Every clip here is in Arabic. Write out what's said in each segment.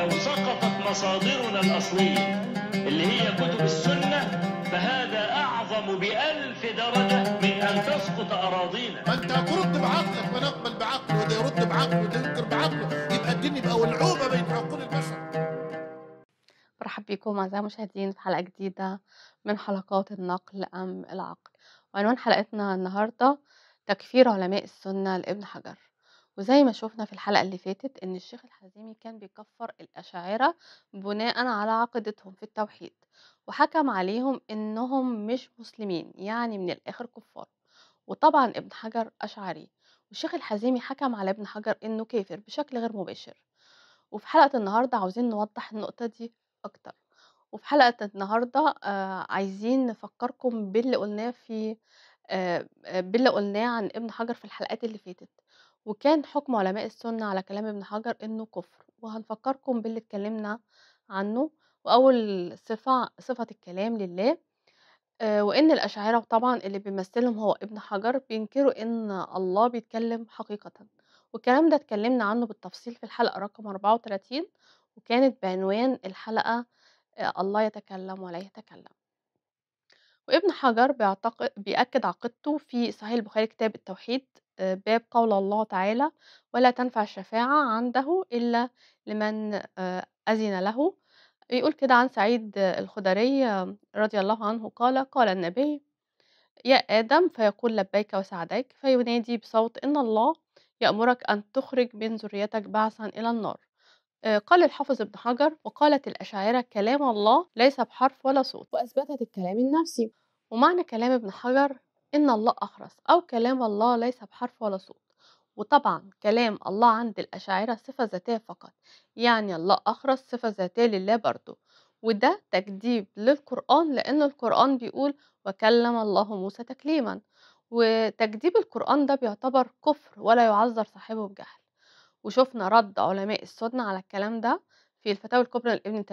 لو سقطت مصادرنا الأصلية اللي هي كتب السنة فهذا أعظم بألف درجة من أن تسقط أراضينا فأنت أنت ترد بعقلك ونقبل بعقله وده يرد بعقله وده ينكر بعقله يبقى الدين يبقى ولعوبة بين عقول البشر مرحب بكم أعزائي المشاهدين في حلقة جديدة من حلقات النقل أم العقل وعنوان حلقتنا النهاردة تكفير علماء السنة لابن حجر وزي ما شوفنا في الحلقة اللي فاتت إن الشيخ الحزيمي كان بيكفر الأشاعرة بناء على عقيدتهم في التوحيد وحكم عليهم إنهم مش مسلمين يعني من الآخر كفار وطبعا ابن حجر أشعري والشيخ الحزيمي حكم على ابن حجر إنه كافر بشكل غير مباشر وفي حلقة النهاردة عاوزين نوضح النقطة دي أكتر وفي حلقة النهاردة آه عايزين نفكركم باللي قلناه في آه, آه، باللي قلناه عن ابن حجر في الحلقات اللي فاتت وكان حكم علماء السنة على كلام ابن حجر إنه كفر وهنفكركم باللي اتكلمنا عنه وأول صفة صفة الكلام لله آه وإن الاشعارة طبعا اللي بيمثلهم هو ابن حجر بينكروا إن الله بيتكلم حقيقة والكلام ده اتكلمنا عنه بالتفصيل في الحلقة رقم 34 وكانت بعنوان الحلقة آه الله يتكلم ولا يتكلم وابن حجر بيعتقد بيأكد عقيدته في صحيح البخاري كتاب التوحيد باب قول الله تعالى ولا تنفع الشفاعة عنده إلا لمن آه، أذن له بيقول كده عن سعيد الخدري رضي الله عنه قال قال النبي يا آدم فيقول لبيك وسعديك فينادي بصوت إن الله يأمرك أن تخرج من ذريتك بعثا إلى النار آه، قال الحافظ ابن حجر وقالت الأشاعرة كلام الله ليس بحرف ولا صوت وأثبتت الكلام النفسي ومعنى كلام ابن حجر إن الله أخرس أو كلام الله ليس بحرف ولا صوت وطبعا كلام الله عند الأشاعرة صفة ذاتية فقط يعني الله أخرس صفة ذاتية لله برضه وده تكذيب للقرآن لأن القرآن بيقول وكلم الله موسى تكليما وتكذيب القرآن ده بيعتبر كفر ولا يعذر صاحبه بجهل وشفنا رد علماء السنة على الكلام ده في الفتاوى الكبرى لابن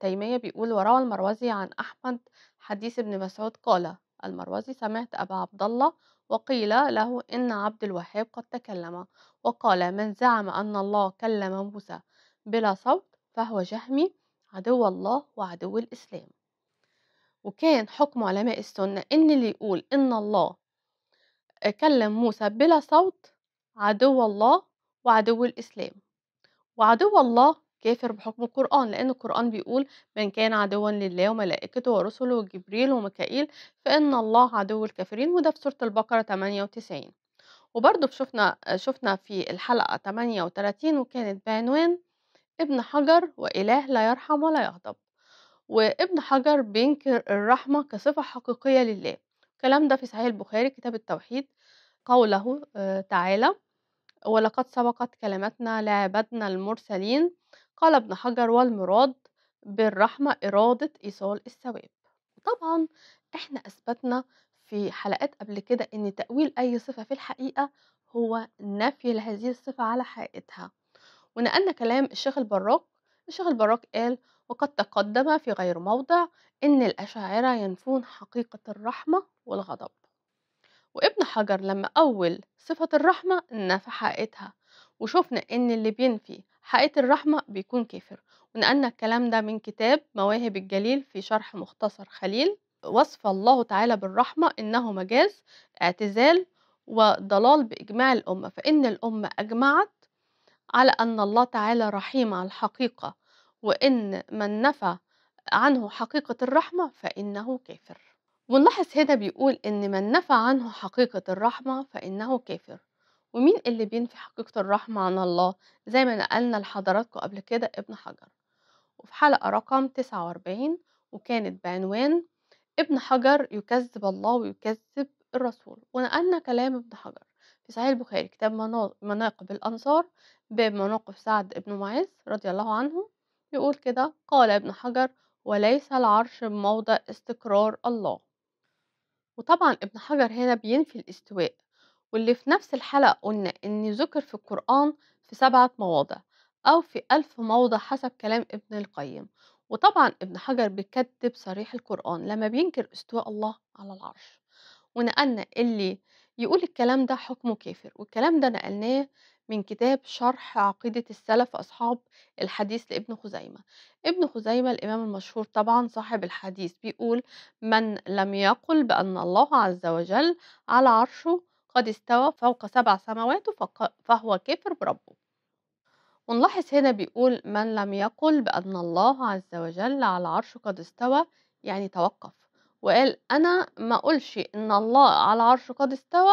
تيمية بيقول وروى المروزي عن أحمد حديث ابن مسعود قال المروزي سمعت أبا عبد الله وقيل له إن عبد الوهاب قد تكلم وقال من زعم أن الله كلم موسى بلا صوت فهو جهمي عدو الله وعدو الإسلام وكان حكم علماء السنة إن اللي يقول إن الله كلم موسى بلا صوت عدو الله وعدو الإسلام وعدو الله كافر بحكم القرآن لأن القرآن بيقول من كان عدوا لله وملائكته ورسله وجبريل وميكائيل فإن الله عدو الكافرين وده في سورة البقرة 98 وبرضه شفنا شفنا في الحلقة 38 وكانت بعنوان ابن حجر وإله لا يرحم ولا يغضب وابن حجر بينكر الرحمة كصفة حقيقية لله الكلام ده في صحيح البخاري كتاب التوحيد قوله آه، تعالى ولقد سبقت كلمتنا لعبادنا المرسلين قال ابن حجر والمراد بالرحمة إرادة إيصال الثواب طبعا احنا أثبتنا في حلقات قبل كده ان تأويل اي صفة في الحقيقة هو نفي لهذه الصفة على حقيقتها ونقلنا كلام الشيخ البراك الشيخ البراك قال وقد تقدم في غير موضع ان الاشاعرة ينفون حقيقة الرحمة والغضب وابن حجر لما اول صفة الرحمة نفى حقيقتها وشفنا ان اللي بينفي حقيقة الرحمة بيكون كافر ونقلنا الكلام ده من كتاب مواهب الجليل في شرح مختصر خليل وصف الله تعالى بالرحمة إنه مجاز اعتزال وضلال بإجماع الأمة فإن الأمة أجمعت على أن الله تعالى رحيم على الحقيقة وإن من نفى عنه حقيقة الرحمة فإنه كافر ونلاحظ هنا بيقول إن من نفى عنه حقيقة الرحمة فإنه كافر ومين اللي بينفي حقيقة الرحمة عن الله زي ما نقلنا لحضراتكم قبل كده ابن حجر وفي حلقة رقم 49 وكانت بعنوان ابن حجر يكذب الله ويكذب الرسول ونقلنا كلام ابن حجر في صحيح البخاري كتاب مناقب الأنصار باب مناقب سعد بن معاذ رضي الله عنه يقول كده قال ابن حجر وليس العرش بموضع استقرار الله وطبعا ابن حجر هنا بينفي الاستواء واللي في نفس الحلقة قلنا إن ذكر في القرآن في سبعة مواضع أو في ألف موضع حسب كلام ابن القيم وطبعا ابن حجر بيكتب صريح القرآن لما بينكر استواء الله على العرش ونقلنا اللي يقول الكلام ده حكمه كافر والكلام ده نقلناه من كتاب شرح عقيدة السلف أصحاب الحديث لابن خزيمة ابن خزيمة الإمام المشهور طبعا صاحب الحديث بيقول من لم يقل بأن الله عز وجل على عرشه قد استوى فوق سبع سماوات فهو كفر بربه ونلاحظ هنا بيقول من لم يقل بأن الله عز وجل على العرش قد استوى يعني توقف وقال أنا ما أقولش إن الله على العرش قد استوى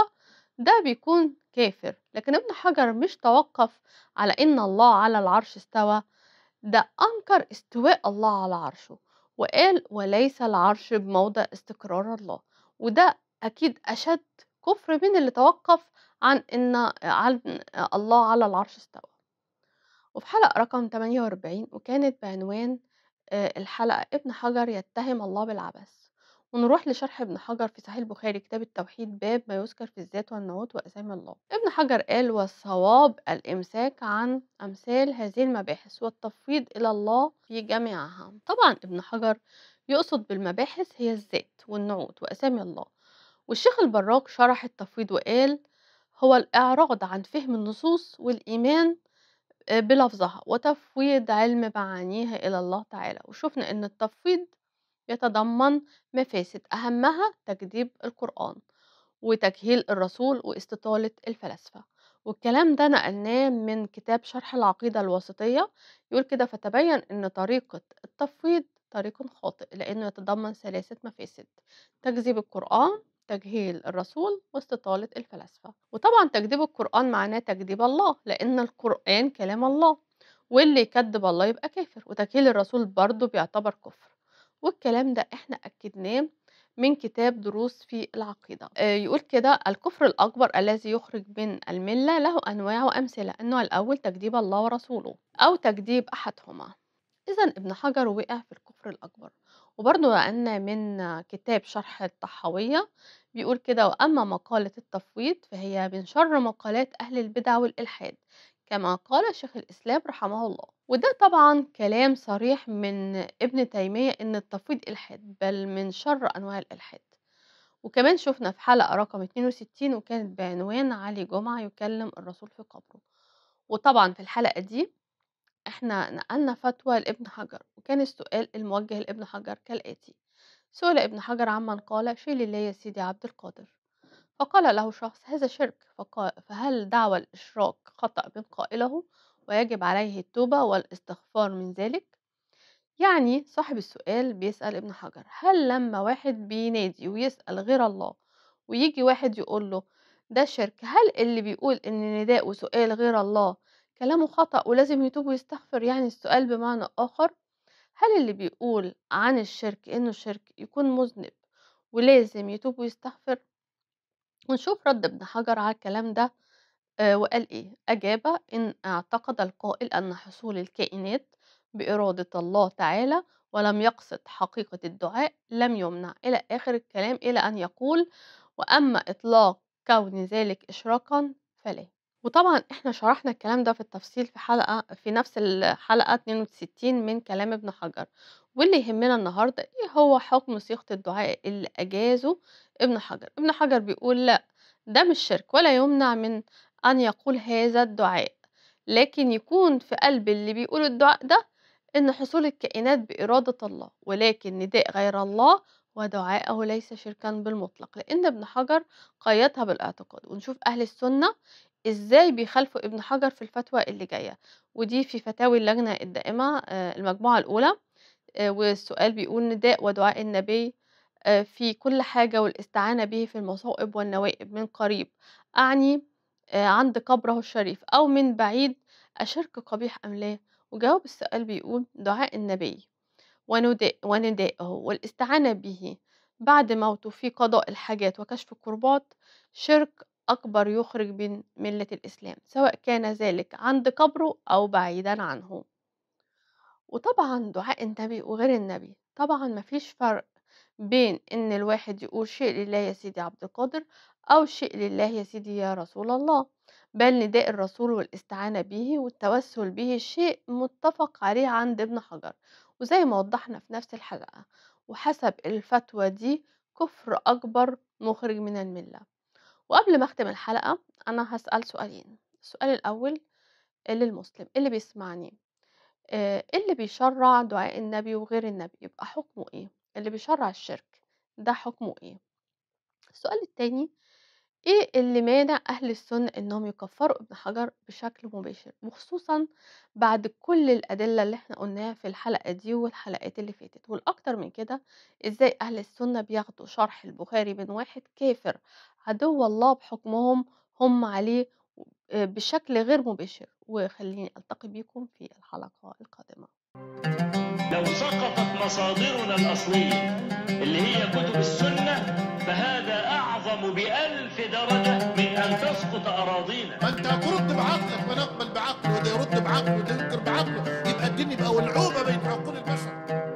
ده بيكون كافر لكن ابن حجر مش توقف على إن الله على العرش استوى ده أنكر استواء الله على عرشه وقال وليس العرش بموضع استقرار الله وده أكيد أشد كفر من اللي توقف عن ان عن الله على العرش استوى وفي حلقة رقم 48 وكانت بعنوان آه، الحلقة ابن حجر يتهم الله بالعبث ونروح لشرح ابن حجر في صحيح البخاري كتاب التوحيد باب ما يذكر في الذات والنعوت وأسامي الله ابن حجر قال والصواب الإمساك عن أمثال هذه المباحث والتفويض إلى الله في جميعها طبعا ابن حجر يقصد بالمباحث هي الذات والنعوت وأسامي الله والشيخ البراك شرح التفويض وقال هو الإعراض عن فهم النصوص والإيمان آه، بلفظها وتفويض علم معانيها إلى الله تعالى وشفنا أن التفويض يتضمن مفاسد أهمها تكذيب القرآن وتجهيل الرسول واستطالة الفلاسفة والكلام ده نقلناه من كتاب شرح العقيدة الوسطية يقول كده فتبين أن طريقة التفويض طريق خاطئ لأنه يتضمن ثلاثة مفاسد تكذيب القرآن تجهيل الرسول واستطالة الفلاسفة وطبعا تكذيب القرآن معناه تكذيب الله لأن القرآن كلام الله واللي يكذب الله يبقى كافر وتجهيل الرسول برضو بيعتبر كفر والكلام ده احنا أكدناه من كتاب دروس في العقيدة آه، يقول كده الكفر الأكبر الذي يخرج من الملة له أنواع وأمثلة النوع الأول تكذيب الله ورسوله أو تكذيب أحدهما إذا ابن حجر وقع في الكفر الأكبر وبرضه أنا من كتاب شرح الطحاوية بيقول كده وأما مقالة التفويض فهي من شر مقالات أهل البدع والإلحاد كما قال شيخ الإسلام رحمه الله وده طبعا كلام صريح من ابن تيمية إن التفويض إلحاد بل من شر أنواع الإلحاد وكمان شفنا في حلقة رقم 62 وكانت بعنوان علي جمعة يكلم الرسول في قبره وطبعا في الحلقة دي إحنا نقلنا فتوى لابن حجر وكان السؤال الموجه لابن حجر كالآتي سئل ابن حجر عمن قال شيل الله يا سيدي عبد القادر فقال له شخص هذا شرك فقال فهل دعوى الإشراك خطأ من قائله ويجب عليه التوبة والاستغفار من ذلك يعني صاحب السؤال بيسأل ابن حجر هل لما واحد بينادي ويسأل غير الله ويجي واحد يقول له ده شرك هل اللي بيقول ان نداء وسؤال غير الله كلامه خطأ ولازم يتوب ويستغفر يعني السؤال بمعنى آخر هل اللي بيقول عن الشرك إنه شرك يكون مذنب ولازم يتوب ويستغفر ونشوف رد ابن حجر على الكلام ده آه، وقال إيه أجاب إن اعتقد القائل أن حصول الكائنات بإرادة الله تعالى ولم يقصد حقيقة الدعاء لم يمنع إلى آخر الكلام إلى أن يقول وأما إطلاق كون ذلك إشراقا فلا وطبعًا إحنا شرحنا الكلام ده في التفصيل في حلقة في نفس الحلقة 62 من كلام ابن حجر، واللي يهمنا النهارده إيه هو حكم صيغة الدعاء اللي أجازه ابن حجر، ابن حجر بيقول لأ ده مش شرك ولا يمنع من أن يقول هذا الدعاء، لكن يكون في قلب اللي بيقول الدعاء ده إن حصول الكائنات بإرادة الله، ولكن نداء غير الله ودعاءه ليس شركًا بالمطلق، لأن ابن حجر قيدها بالاعتقاد، ونشوف أهل السنة إزاي بيخالفوا ابن حجر في الفتوى اللي جاية ودي في فتاوي اللجنة الدائمة آه، المجموعة الأولى آه، والسؤال بيقول نداء ودعاء النبي آه، في كل حاجة والاستعانة به في المصائب والنوائب من قريب أعني عند قبره الشريف أو من بعيد أشرك قبيح أم لا وجواب السؤال بيقول دعاء النبي ونداء وندائه والاستعانة به بعد موته في قضاء الحاجات وكشف الكربات شرك أكبر يخرج من ملة الإسلام سواء كان ذلك عند قبره أو بعيدا عنه وطبعا دعاء النبي وغير النبي طبعا مفيش فرق بين ان الواحد يقول شيء لله يا سيدي عبد القادر او شيء لله يا سيدي يا رسول الله بل نداء الرسول والاستعانة به والتوسل به شيء متفق عليه عند ابن حجر وزي ما وضحنا في نفس الحلقة وحسب الفتوى دي كفر أكبر مخرج من الملة وقبل ما أختم الحلقة أنا هسأل سؤالين السؤال الأول اللي المسلم إيه اللي بيسمعني آه، إيه اللي بيشرع دعاء النبي وغير النبي يبقى حكمه إيه اللي بيشرع الشرك ده حكمه إيه السؤال التاني إيه اللي مانع أهل السنة إنهم يكفروا ابن حجر بشكل مباشر وخصوصا بعد كل الأدلة اللي احنا قلناها في الحلقة دي والحلقات اللي فاتت والأكتر من كده إزاي أهل السنة بياخدوا شرح البخاري من واحد كافر عدو الله بحكمهم هم عليه آه، بشكل غير مباشر وخليني ألتقي بيكم في الحلقة القادمة لو سقط مصادرنا الأصلية اللي هي كتب السنة فهذا أعظم بألف درجة من أن تسقط أراضينا أنت ترد بعقلك ونقبل بعقله وده يرد بعقله وده ينكر بعقله يبقى الدين يبقى ولعوبة بين عقول البشر